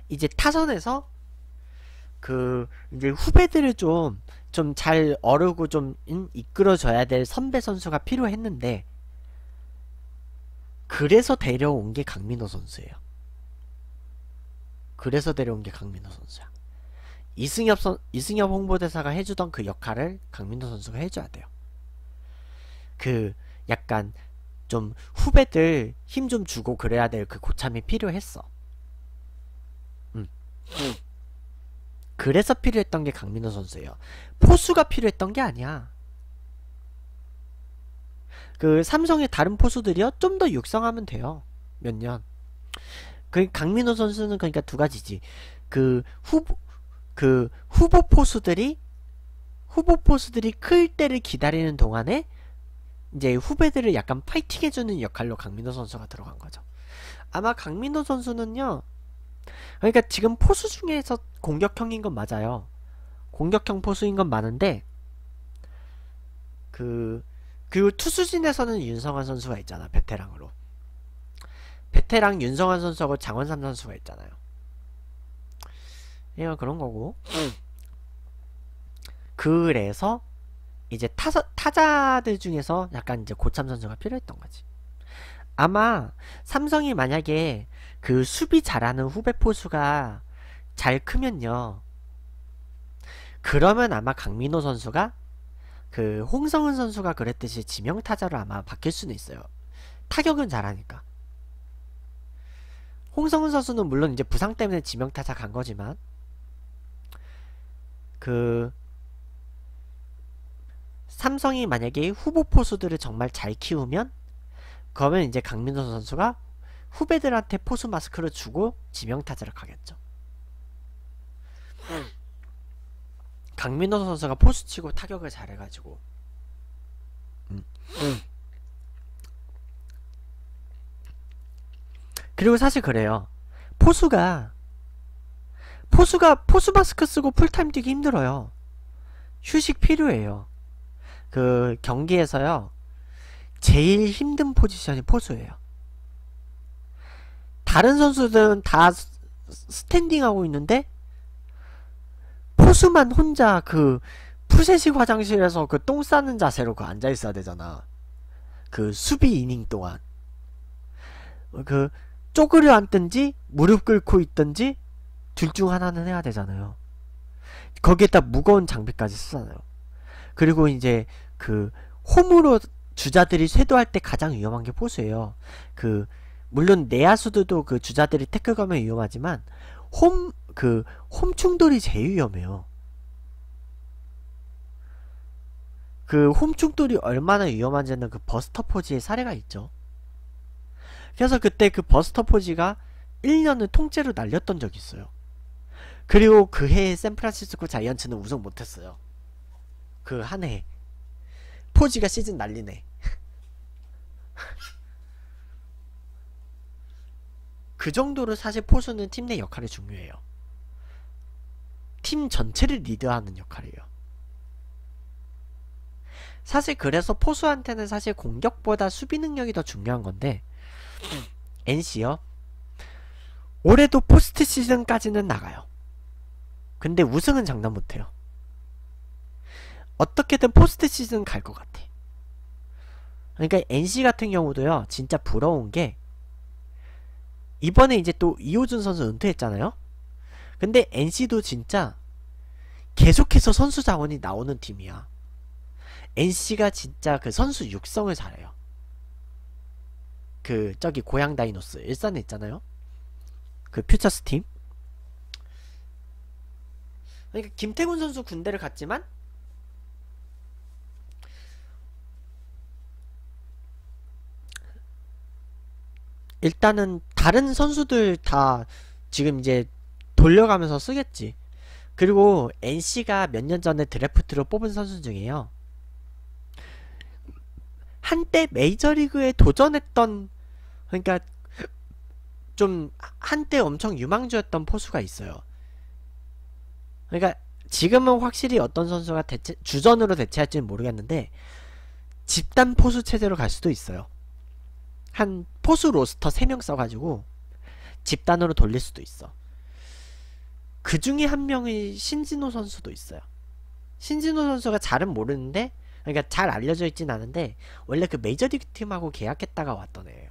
이제 타선에서 그 이제 후배들을 좀 좀 잘 어르고 좀 이끌어줘야 될 선배 선수가 필요했는데 그래서 데려온 게 강민호 선수예요. 그래서 데려온 게 강민호 선수야. 이승엽 선 이승엽 홍보대사가 해주던 그 역할을 강민호 선수가 해줘야 돼요. 그 약간 좀 후배들 힘 좀 주고 그래야 될 그 고참이 필요했어. 음. 그래서 필요했던 게 강민호 선수예요. 포수가 필요했던 게 아니야. 그 삼성의 다른 포수들이요 좀 더 육성하면 돼요. 몇 년. 그 강민호 선수는 그러니까 두 가지지. 그 후보 그 후보 포수들이 후보 포수들이 클 때를 기다리는 동안에 이제 후배들을 약간 파이팅 해주는 역할로 강민호 선수가 들어간 거죠. 아마 강민호 선수는요. 그러니까 지금 포수 중에서 공격형인 건 맞아요. 공격형 포수인 건 많은데 그그 그 투수진에서는 윤성환 선수가 있잖아 베테랑으로 베테랑 윤성환 선수하고 장원삼 선수가 있잖아요. 그냥 그런 거고 그래서 이제 타서, 타자들 중에서 약간 이제 고참 선수가 필요했던 거지 아마 삼성이 만약에 그 수비 잘하는 후배 포수가 잘 크면요 그러면 아마 강민호 선수가 그 홍성은 선수가 그랬듯이 지명 타자로 아마 바뀔 수는 있어요 타격은 잘하니까 홍성은 선수는 물론 이제 부상 때문에 지명 타자 간 거지만 그 삼성이 만약에 후보 포수들을 정말 잘 키우면 그러면 이제 강민선 선수가 후배들한테 포수 마스크를 주고 지명타자를 가겠죠. 강민호 선수가 포수 치고 타격을 잘해가지고 음. 그리고 사실 그래요 포수가 포수가 포수 마스크 쓰고 풀타임 뛰기 힘들어요. 휴식 필요해요. 그 경기에서요. 제일 힘든 포지션이 포수예요. 다른 선수들은 다 스탠딩하고 있는데 포수만 혼자 그푸세식 화장실에서 그 똥 싸는 자세로 그 앉아 있어야 되잖아. 그 수비 이닝 동안 그 쪼그려 앉든지 무릎 꿇고 있든지 둘중 하나는 해야 되잖아요. 거기에다 무거운 장비까지 쓰잖아요. 그리고 이제 그 홈으로 주자들이 쇄도할 때 가장 위험한 게 포수예요. 그 물론 내야수들도 그 주자들이 태클 가면 위험하지만 홈 그홈 그 충돌이 제일 위험해요. 그 홈 충돌이 얼마나 위험한지는 그 버스터 포지의 사례가 있죠. 그래서 그때 그 버스터 포지가 1년을 통째로 날렸던 적이 있어요. 그리고 그 해에 샌프란시스코 자이언츠는 우승 못했어요. 그 한 해. 포지가 시즌 날리네. 그 정도로 사실 포수는 팀 내 역할이 중요해요. 팀 전체를 리드하는 역할이에요. 사실 그래서 포수한테는 사실 공격보다 수비 능력이 더 중요한 건데 네. NC요. 올해도 포스트 시즌까지는 나가요. 근데 우승은 장담 못해요. 어떻게든 포스트 시즌 갈 것 같아. 그러니까 NC 같은 경우도요, 진짜 부러운 게, 이번에 이제 또 이호준 선수 은퇴했잖아요? 근데 NC도 진짜 계속해서 선수 자원이 나오는 팀이야. NC가 진짜 그 선수 육성을 잘해요. 그, 저기, 고향 다이노스, 일산에 있잖아요? 그 퓨처스 팀? 그러니까 김태훈 선수 군대를 갔지만 일단은 다른 선수들 다 지금 이제 돌려가면서 쓰겠지. 그리고 NC가 몇 년 전에 드래프트로 뽑은 선수 중에요. 한때 메이저리그에 도전했던 그러니까 좀 한때 엄청 유망주였던 포수가 있어요. 그러니까 지금은 확실히 어떤 선수가 대체, 주전으로 대체할지는 모르겠는데 집단 포수 체제로 갈 수도 있어요. 한 포수 로스터 3명 써가지고 집단으로 돌릴 수도 있어. 그 중에 한 명이 신진호 선수도 있어요. 신진호 선수가 잘은 모르는데 그러니까 잘 알려져 있진 않은데 원래 그 메이저리그 팀하고 계약했다가 왔던 애예요.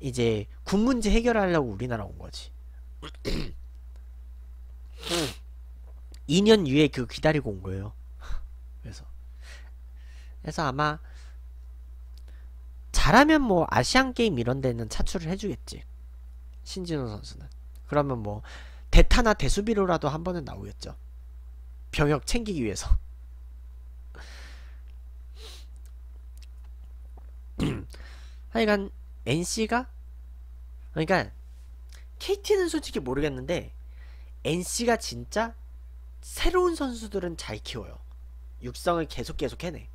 이제 군 문제 해결하려고 우리나라 온 거지. 2년 뒤에 그 기다리고 온 거예요. 그래서 그래서 아마 잘하면 뭐 아시안 게임 이런 데는 차출을 해주겠지. 신진호 선수는. 그러면 뭐 대타나 대수비로라도 한 번은 나오겠죠. 병역 챙기기 위해서. 하여간 NC가 그러니까 KT는 솔직히 모르겠는데 NC가 진짜 새로운 선수들은 잘 키워요. 육성을 계속 계속 해내.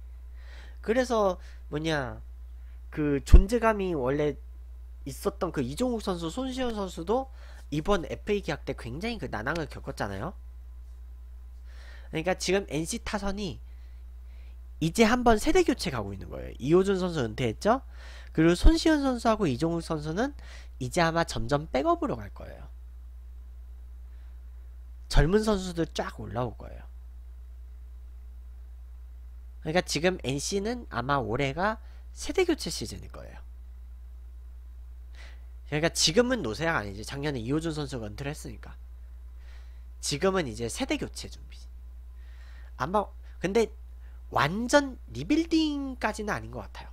그래서 뭐냐 그 존재감이 원래 있었던 그 이종욱 선수, 손시현 선수도 이번 FA 계약 때 굉장히 그 난항을 겪었잖아요. 그러니까 지금 NC 타선이 이제 한번 세대 교체 가고 있는 거예요. 이호준 선수 은퇴했죠? 그리고 손시현 선수하고 이종욱 선수는 이제 아마 점점 백업으로 갈 거예요. 젊은 선수들 쫙 올라올 거예요. 그러니까 지금 NC는 아마 올해가 세대 교체 시즌일 거예요. 그러니까 지금은 노세가 아니지. 작년에 이호준 선수가 은퇴를 했으니까. 지금은 이제 세대 교체 준비. 아마 근데 완전 리빌딩까지는 아닌 것 같아요.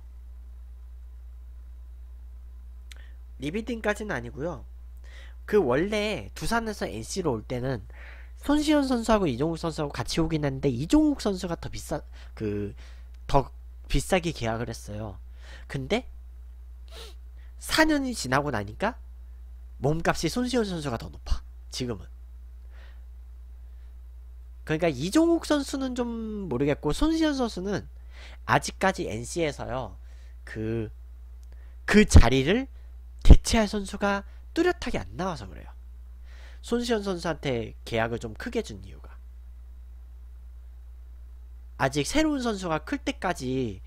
리빌딩까지는 아니고요. 그 원래 두산에서 NC로 올 때는 손시현 선수하고 이종욱 선수하고 같이 오긴 했는데 이종욱 선수가 더 비싸 그 더 비싸게 계약을 했어요. 근데 4년이 지나고 나니까 몸값이 손시현 선수가 더 높아. 지금은. 그러니까 이종욱 선수는 좀 모르겠고 손시현 선수는 아직까지 NC에서요. 그 그 자리를 대체할 선수가 뚜렷하게 안 나와서 그래요. 손시현 선수한테 계약을 좀 크게 준 이유가 아직 새로운 선수가 클 때까지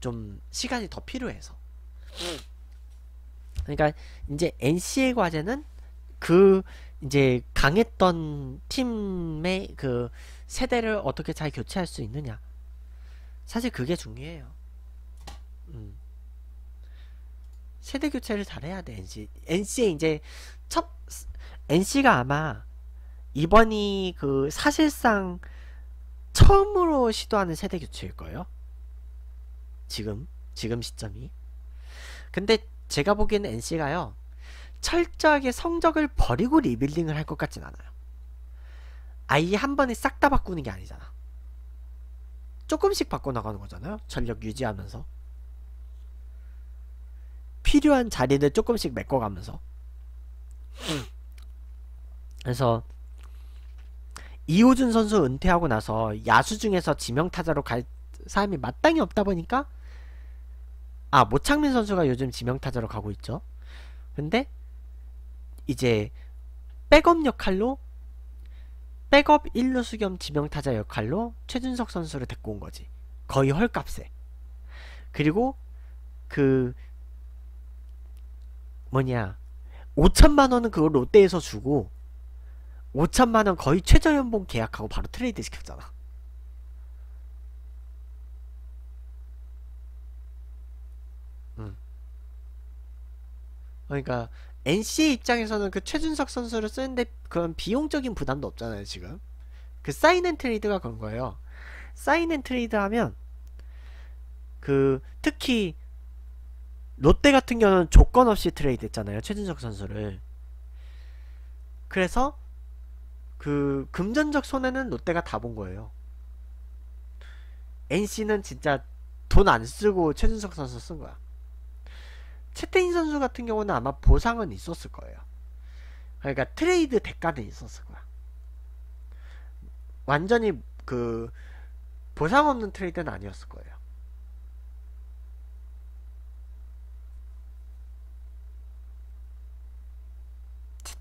좀 시간이 더 필요해서 그러니까 이제 NC의 과제는 그 이제 강했던 팀의 그 세대를 어떻게 잘 교체할 수 있느냐 사실 그게 중요해요 음. 세대 교체를 잘해야 돼 NC NC의 이제 NC가 아마 이번이 그 사실상 처음으로 시도하는 세대 교체일 거예요. 지금 지금 시점이. 근데 제가 보기에는 NC가요. 철저하게 성적을 버리고 리빌딩을 할 것 같진 않아요. 아예 한 번에 싹 다 바꾸는 게 아니잖아. 조금씩 바꿔나가는 거잖아요. 전력 유지하면서. 필요한 자리를 조금씩 메꿔가면서. 응. 그래서 이호준 선수 은퇴하고 나서 야수 중에서 지명 타자로 갈 사람이 마땅히 없다 보니까 아 모창민 선수가 요즘 지명 타자로 가고 있죠. 근데 이제 백업 역할로 백업 1루수 겸 지명 타자 역할로 최준석 선수를 데리고 온 거지. 거의 헐값에. 그리고 그 뭐냐 5천만 원은 그걸 롯데에서 주고 5천만원 거의 최저연봉 계약하고 바로 트레이드 시켰잖아 음. 그러니까 n c 입장에서는 그 최준석 선수를 쓰는데 그런 비용적인 부담도 없잖아요 지금 그 사인앤트레이드가 그런 거예요 사인앤트레이드 하면 그 특히 롯데 같은 경우는 조건 없이 트레이드 했잖아요 최준석 선수를 그래서 그 금전적 손해는 롯데가 다 본 거예요. NC는 진짜 돈 안 쓰고 최준석 선수 쓴 거야. 채태인 선수 같은 경우는 아마 보상은 있었을 거예요. 그러니까 트레이드 대가는 있었을 거야. 완전히 그 보상 없는 트레이드는 아니었을 거예요.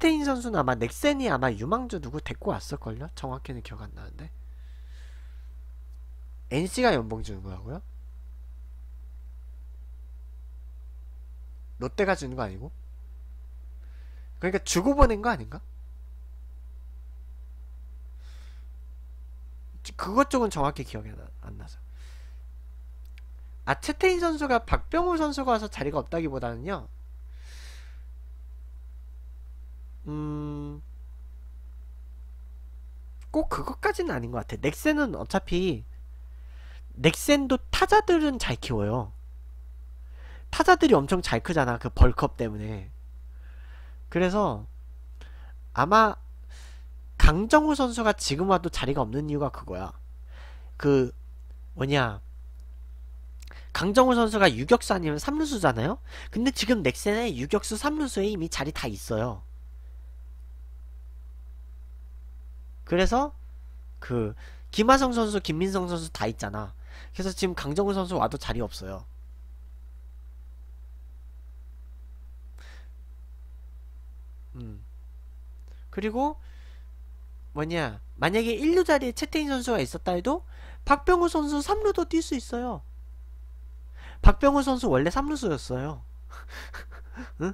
스페인 선수는 아마 넥센이 아마 유망주 누구 데리고 왔을걸요? 정확히는 기억 안 나는데 NC가 연봉 주는 거라고요? 롯데가 주는 거 아니고? 그러니까 주고 보낸 거 아닌가? 그것 쪽은 정확히 기억이 나, 안 나서 아체태인 선수가 박병호 선수가 와서 자리가 없다기보다는요 음, 꼭 그것까지는 아닌 것 같아. 넥센은 어차피 넥센도 타자들은 잘 키워요. 타자들이 엄청 잘 크잖아. 그 벌컵 때문에. 그래서 아마 강정우 선수가 지금 와도 자리가 없는 이유가 그거야. 그 뭐냐 강정우 선수가 유격수 아니면 3루수잖아요? 근데 지금 넥센의 유격수 3루수에 이미 자리 다 있어요. 그래서 그 김하성 선수, 김민성 선수 다 있잖아. 그래서 지금 강정훈 선수 와도 자리 없어요. 음. 그리고 뭐냐 만약에 1루 자리에 채태인 선수가 있었다 해도 박병호 선수 3루도 뛸 수 있어요. 박병호 선수 원래 3루수였어요. 응?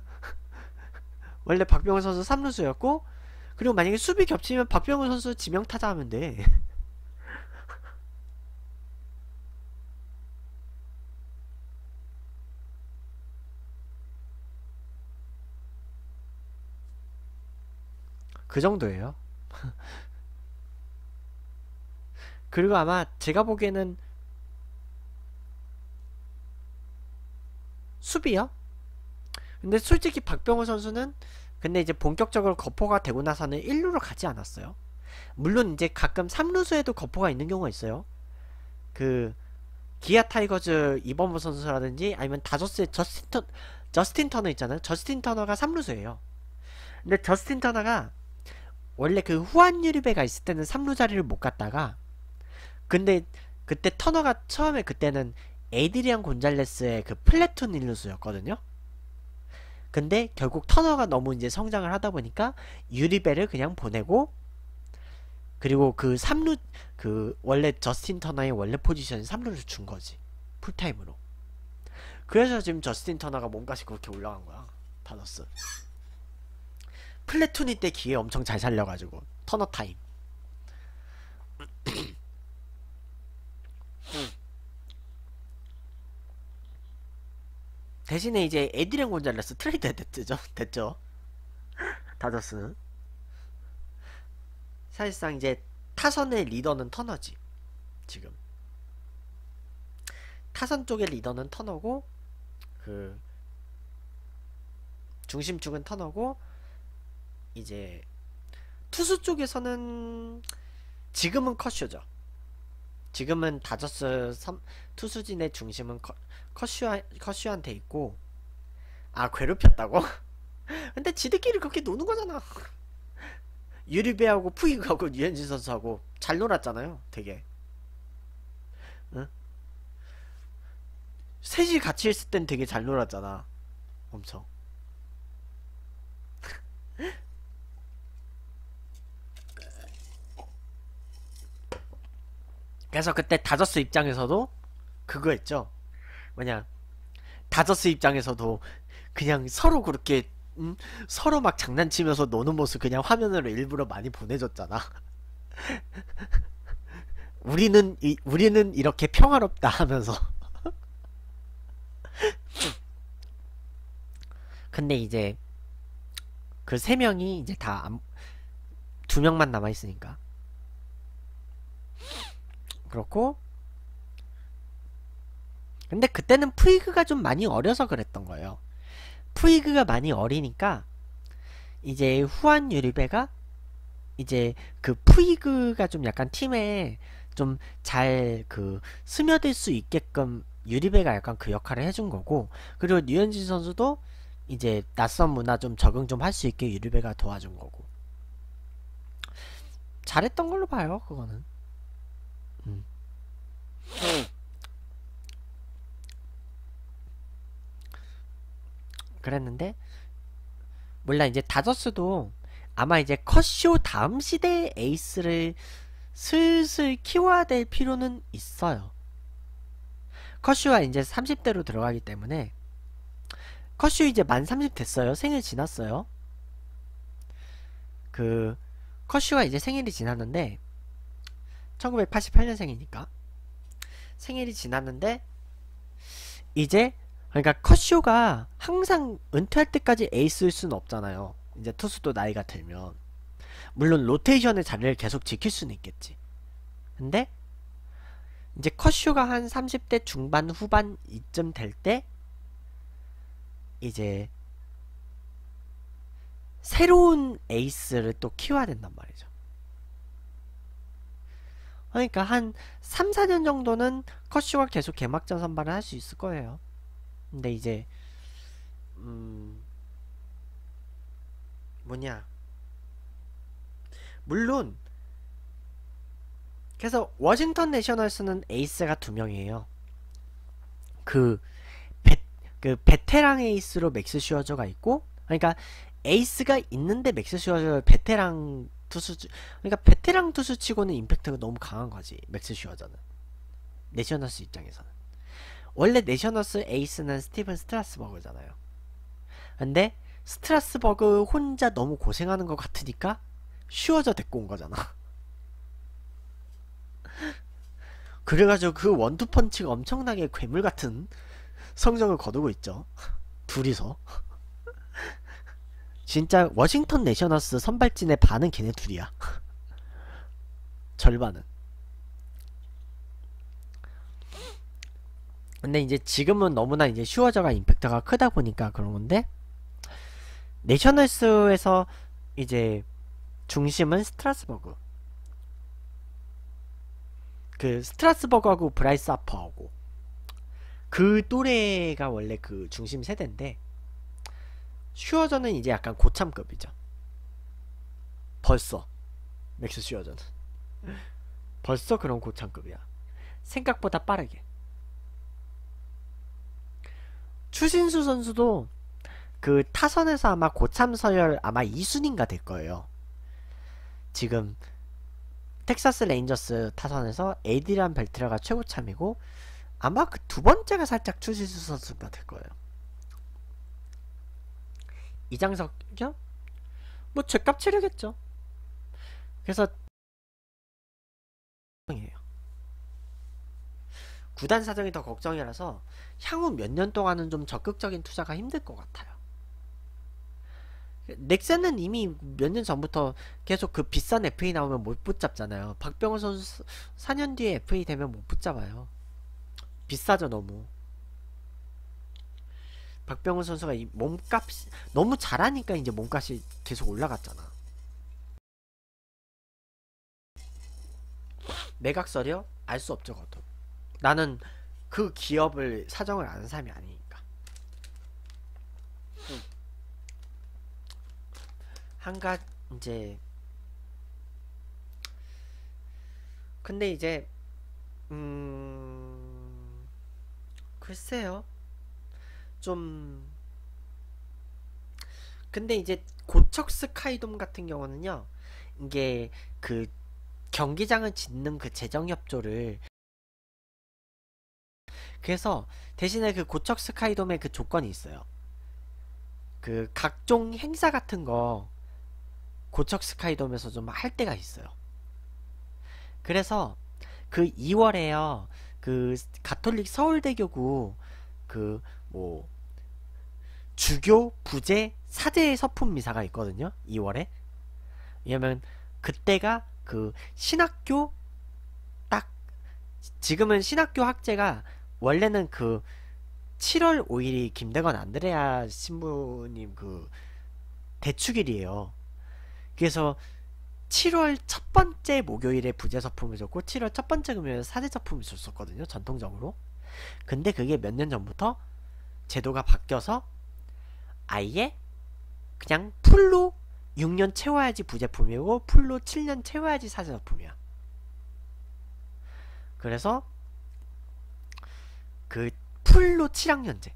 원래 박병호 선수 3루수였고 그리고 만약에 수비 겹치면 박병호 선수 지명 타자 하면 돼. 그 정도예요. 그리고 아마 제가 보기에는 수비요? 근데 솔직히 박병호 선수는 근데 이제 본격적으로 거포가 되고 나서는 1루로 가지 않았어요. 물론 이제 가끔 3루수에도 거포가 있는 경우가 있어요. 그 기아 타이거즈 이범호 선수라든지 아니면 다저스의 저스틴 턴 저스틴 터너 있잖아요. 저스틴 터너가 3루수예요. 근데 저스틴 터너가 원래 그 후안 유리베가 있을 때는 3루 자리를 못 갔다가 근데 그때 터너가 처음에 그때는 에드리안 곤잘레스의 그 플래툰 일루수였거든요. 근데 결국 터너가 너무 이제 성장을 하다 보니까 유리벨을 그냥 보내고 그리고 그 3루 그 원래 저스틴 터너의 원래 포지션 3루를 준 거지. 풀타임으로. 그래서 지금 저스틴 터너가 몸값이 그렇게 올라간 거야. 다너스. 플래툰이 때 기회 엄청 잘 살려가지고 터너 타임. 음. 대신에 이제 에디렌 곤잘레스 트레이드 됐죠. 됐죠. 다저스는 사실상 이제 타선의 리더는 터너지. 지금 타선 쪽의 리더는 터너고 그 중심축은 터너고 이제 투수 쪽에서는 지금은 컷쇼죠 지금은 다저스 3, 투수진의 중심은 컷 커슈 커슈한테 있고 아 괴롭혔다고? 근데 지들끼리 그렇게 노는 거잖아 유리배하고 푸이하고 그유엔진 선수하고 잘 놀았잖아요 되게 응? 셋이 같이 있을 땐 되게 잘 놀았잖아 엄청 그래서 그때 다저스 입장에서도 그거 했죠 뭐냐 다저스 입장에서도 그냥 서로 그렇게 음, 서로 막 장난치면서 노는 모습 그냥 화면으로 일부러 많이 보내줬잖아. 우리는 이, 우리는 이렇게 평화롭다 하면서. 근데 이제 그 세 명이 이제 다 두 명만 남아 있으니까. 그렇고 근데 그때는 푸이그가 좀 많이 어려서 그랬던 거예요. 푸이그가 많이 어리니까 이제 후안 유리베가 이제 그 푸이그가 좀 약간 팀에 좀 잘 그 스며들 수 있게끔 유리베가 약간 그 역할을 해준 거고 그리고 류현진 선수도 이제 낯선 문화 좀 적응 좀 할 수 있게 유리베가 도와준 거고 잘했던 걸로 봐요 그거는 음. 그랬는데 몰라 이제 다저스도 아마 이제 컷쇼 다음 시대의 에이스를 슬슬 키워야 될 필요는 있어요. 컷쇼가 이제 30대로 들어가기 때문에 컷쇼 이제 만 30 됐어요. 생일 지났어요. 그컷쇼가 이제 생일이 지났는데 1988년생이니까 생일이 지났는데 이제 그러니까 컷쇼가 항상 은퇴할 때까지 에이스일 수는 없잖아요. 이제 투수도 나이가 들면 물론 로테이션의 자리를 계속 지킬 수는 있겠지. 근데 이제 컷쇼가 한 30대 중반 후반 이쯤 될 때 이제 새로운 에이스를 또 키워야 된단 말이죠. 그러니까 한 3, 4년 정도는 컷쇼가 계속 개막전 선발을 할 수 있을 거예요. 근데 이제 음 뭐냐 물론 그래서 워싱턴 내셔널스는 에이스가 두 명이에요. 그, 베, 그 베테랑 에이스로 맥스 슈어저가 있고 그러니까 에이스가 있는데 맥스 슈어저 베테랑 투수 그러니까 베테랑 투수치고는 임팩트가 너무 강한 거지 맥스 슈어저는 내셔널스 입장에서는 원래 내셔너스 에이스는 스티븐 스트라스버그잖아요. 근데 스트라스버그 혼자 너무 고생하는 것 같으니까 쉬워져 데리고 온 거잖아. 그래가지고 그 원투펀치가 엄청나게 괴물 같은 성적을 거두고 있죠. 둘이서. 진짜 워싱턴 내셔너스 선발진의 반은 걔네 둘이야. 절반은. 근데 이제 지금은 너무나 이제 슈어저가 임팩트가 크다 보니까 그런 건데 내셔널스에서 이제 중심은 스트라스버그 그 스트라스버그하고 브라이스 아퍼하고 그 또래가 원래 그 중심 세대인데 슈어저는 이제 약간 고참급이죠 벌써 맥스 슈어저는 음. 벌써 그런 고참급이야 생각보다 빠르게 추신수 선수도 그 타선에서 아마 고참 서열 아마 2순인가 될 거예요. 지금 텍사스 레인저스 타선에서 에디란 벨트라가 최고참이고 아마 그 두 번째가 살짝 추신수 선수가 될 거예요. 이장석이요? 뭐 죄값 치르겠죠. 그래서 이에요 구단 사정이 더 걱정이라서 향후 몇 년 동안은 좀 적극적인 투자가 힘들 것 같아요. 넥센은 이미 몇 년 전부터 계속 그 비싼 FA 나오면 못 붙잡잖아요. 박병호 선수 4년 뒤에 FA 되면 못 붙잡아요. 비싸죠 너무. 박병호 선수가 이 몸값 너무 잘하니까 이제 몸값이 계속 올라갔잖아. 매각설이요? 알 수 없죠, 그것도. 나는 그 기업을 사정을 아는 사람이 아니니까 응. 한가 이제 근데 이제 음 글쎄요 좀 근데 이제 고척 스카이돔 같은 경우는요 이게 그 경기장을 짓는 그 재정협조를 그래서 대신에 그 고척 스카이돔에 그 조건이 있어요. 그 각종 행사 같은 거 고척 스카이돔에서 좀 할 때가 있어요. 그래서 그 2월에요. 그 가톨릭 서울대교구 그 뭐 주교 부제 사제의 서품 미사가 있거든요. 2월에. 왜냐면 그때가 그 신학교 딱 지금은 신학교 학제가 원래는 그 7월 5일이 김대건 안드레아 신부님 그 대축일이에요. 그래서 7월 첫 번째 목요일에 부제서품을 줬고 7월 첫 번째 금요일에 사제서품을 줬었거든요. 전통적으로. 근데 그게 몇 년 전부터 제도가 바뀌어서 아예 그냥 풀로 6년 채워야지 부제품이고 풀로 7년 채워야지 사제서품이야. 그래서 그 풀로 7학년제.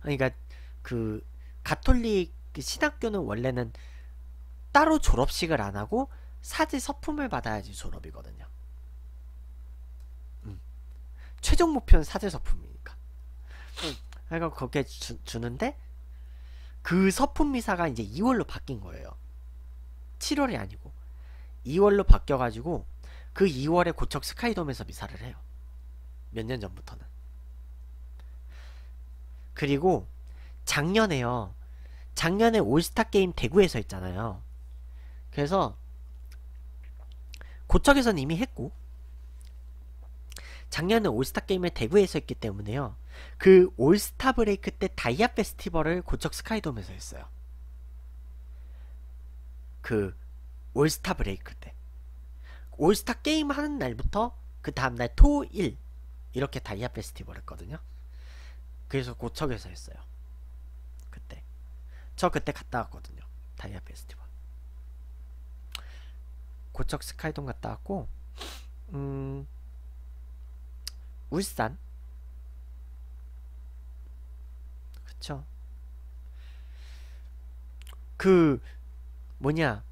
그러니까 그 가톨릭 그 신학교는 원래는 따로 졸업식을 안 하고 사제 서품을 받아야지 졸업이거든요. 음. 최종 목표는 사제 서품이니까. 그러니까 거기에 주, 주는데 그 서품 미사가 이제 2월로 바뀐 거예요. 7월이 아니고 2월로 바뀌어가지고 그 2월에 고척 스카이돔에서 미사를 해요. 몇 년 전부터는. 그리고 작년에요. 작년에 올스타 게임 대구에서 했잖아요. 그래서 고척에서는 이미 했고 작년에 올스타 게임을 대구에서 했기 때문에요. 그 올스타 브레이크 때 다이아 페스티벌을 고척 스카이돔에서 했어요. 그 올스타 브레이크 때 올스타 게임 하는 날부터 그 다음날 토일 이렇게 다이아 페스티벌 했거든요. 그래서 고척에서 했어요. 그때. 저 그때 갔다 왔거든요. 다이아 페스티벌. 고척 스카이돔 갔다 왔고, 음, 울산. 그쵸. 그, 뭐냐.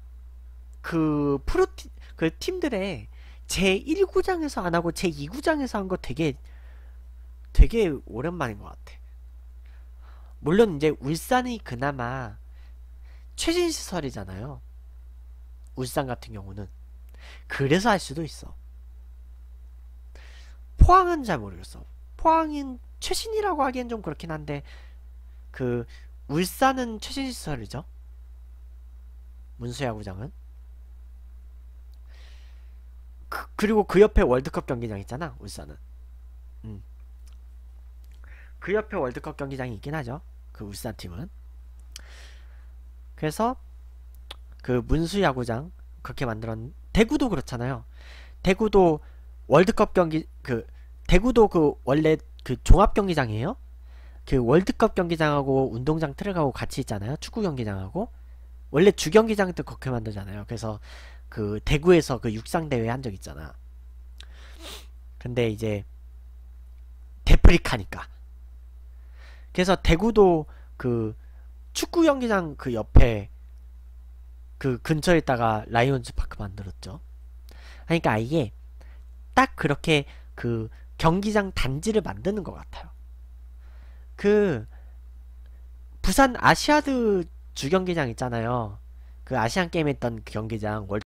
그, 프로티, 그 팀들의 제1구장에서 안 하고 제2구장에서 한 거 되게 되게 오랜만인 것 같아. 물론 이제 울산이 그나마 최신 시설이잖아요. 울산 같은 경우는 그래서 할 수도 있어. 포항은 잘 모르겠어. 포항인 최신이라고 하기엔 좀 그렇긴 한데 그 울산은 최신 시설이죠. 문수야구장은 그, 그리고 그 옆에 월드컵 경기장 있잖아. 울산은 그 옆에 월드컵 경기장이 있긴 하죠. 그 울산팀은. 그래서 그 문수 야구장 그렇게 만들었 대구도 그렇잖아요. 대구도 월드컵 경기 그 대구도 그 원래 그 종합 경기장이에요. 그 월드컵 경기장하고 운동장 틀어가고 같이 있잖아요. 축구 경기장하고 원래 주 경기장도 그렇게 만들잖아요. 그래서 그 대구에서 그 육상 대회 한 적 있잖아. 근데 이제 데프리카니까 그래서 대구도 그 축구 경기장 그 옆에 그 근처에다가 라이온즈 파크 만들었죠. 그러니까 이게 딱 그렇게 그 경기장 단지를 만드는 것 같아요. 그 부산 아시아드 주경기장 있잖아요. 그 아시안 게임 했던 그 경기장 월